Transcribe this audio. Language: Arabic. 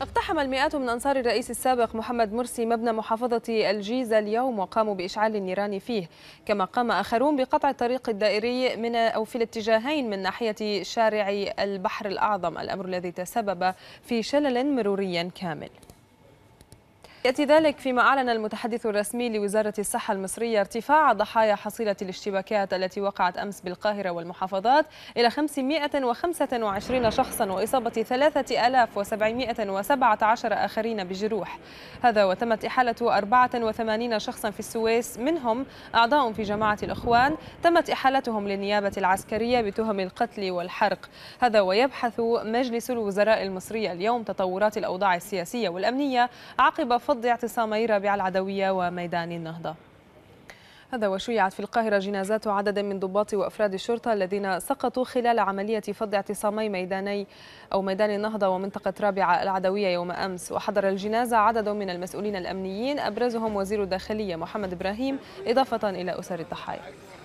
اقتحم المئات من أنصار الرئيس السابق محمد مرسي مبنى محافظة الجيزة اليوم وقاموا بإشعال النيران فيه كما قام آخرون بقطع الطريق الدائري من أو في الاتجاهين من ناحية شارع البحر الأعظم الأمر الذي تسبب في شلل مروري كامل يأتي ذلك فيما أعلن المتحدث الرسمي لوزارة الصحة المصرية ارتفاع ضحايا حصيلة الاشتباكات التي وقعت أمس بالقاهرة والمحافظات إلى 525 شخصا وإصابة 3717 آخرين بجروح هذا وتمت إحالة 84 شخصا في السويس منهم أعضاء في جماعة الإخوان تمت إحالتهم للنيابة العسكرية بتهم القتل والحرق هذا ويبحث مجلس الوزراء المصري اليوم تطورات الأوضاع السياسية والأمنية عقب فض اعتصام ربيع العدوية وميدان النهضة هذا وشيعت في القاهرة جنازات عدد من ضباط وأفراد الشرطة الذين سقطوا خلال عملية فض اعتصامي ميداني أو ميدان النهضة ومنطقة رابعة العدوية يوم أمس وحضر الجنازة عدد من المسؤولين الأمنيين أبرزهم وزير الداخلية محمد إبراهيم إضافة إلى أسر الضحايا